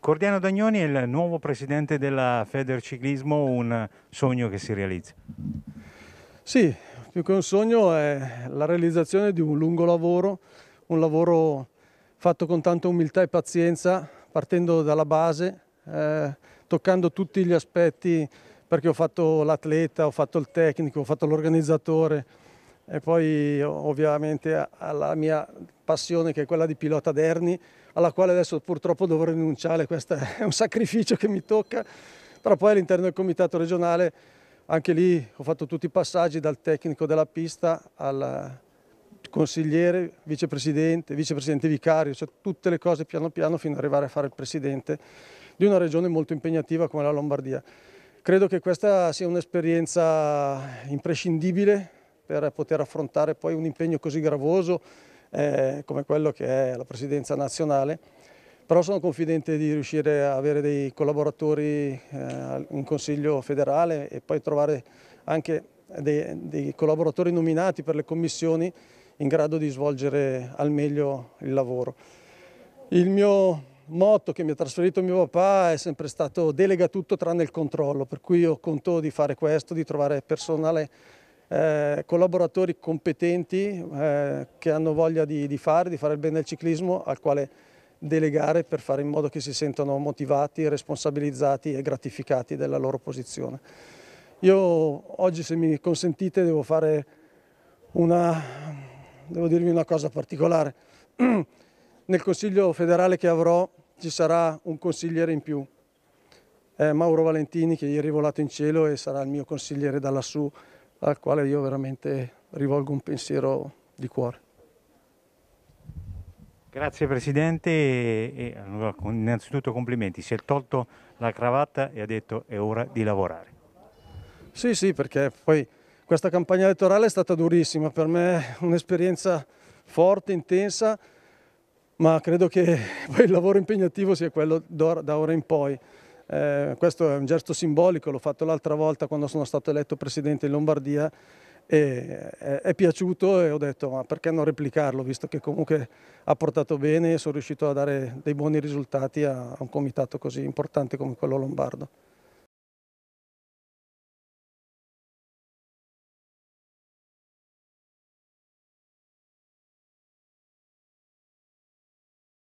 Cordiano Dagnoni è il nuovo presidente della Federciclismo, un sogno che si realizza. Sì, più che un sogno è la realizzazione di un lungo lavoro, un lavoro fatto con tanta umiltà e pazienza, partendo dalla base, eh, toccando tutti gli aspetti, perché ho fatto l'atleta, ho fatto il tecnico, ho fatto l'organizzatore e poi ovviamente alla mia passione che è quella di pilota d'erni, alla quale adesso purtroppo dovrò rinunciare, questo è un sacrificio che mi tocca, però poi all'interno del comitato regionale anche lì ho fatto tutti i passaggi dal tecnico della pista al consigliere, vicepresidente, vicepresidente vicario, cioè tutte le cose piano piano fino ad arrivare a fare il presidente di una regione molto impegnativa come la Lombardia. Credo che questa sia un'esperienza imprescindibile per poter affrontare poi un impegno così gravoso eh, come quello che è la presidenza nazionale, però sono confidente di riuscire a avere dei collaboratori eh, in Consiglio federale e poi trovare anche dei, dei collaboratori nominati per le commissioni in grado di svolgere al meglio il lavoro. Il mio motto che mi ha trasferito mio papà è sempre stato delega tutto tranne il controllo, per cui io conto di fare questo, di trovare personale eh, collaboratori competenti eh, che hanno voglia di, di, fare, di fare il bene del ciclismo, al quale delegare per fare in modo che si sentano motivati, responsabilizzati e gratificati della loro posizione. Io oggi, se mi consentite, devo fare una, devo dirvi una cosa particolare. Nel Consiglio federale che avrò ci sarà un consigliere in più, eh, Mauro Valentini, che ieri è volato in cielo e sarà il mio consigliere da lassù al quale io veramente rivolgo un pensiero di cuore. Grazie Presidente, e innanzitutto complimenti, si è tolto la cravatta e ha detto è ora di lavorare. Sì, sì, perché poi questa campagna elettorale è stata durissima, per me è un'esperienza forte, intensa, ma credo che poi il lavoro impegnativo sia quello da ora in poi. Eh, questo è un gesto simbolico, l'ho fatto l'altra volta quando sono stato eletto presidente in Lombardia e è, eh, è piaciuto e ho detto ma perché non replicarlo visto che comunque ha portato bene e sono riuscito a dare dei buoni risultati a un comitato così importante come quello lombardo.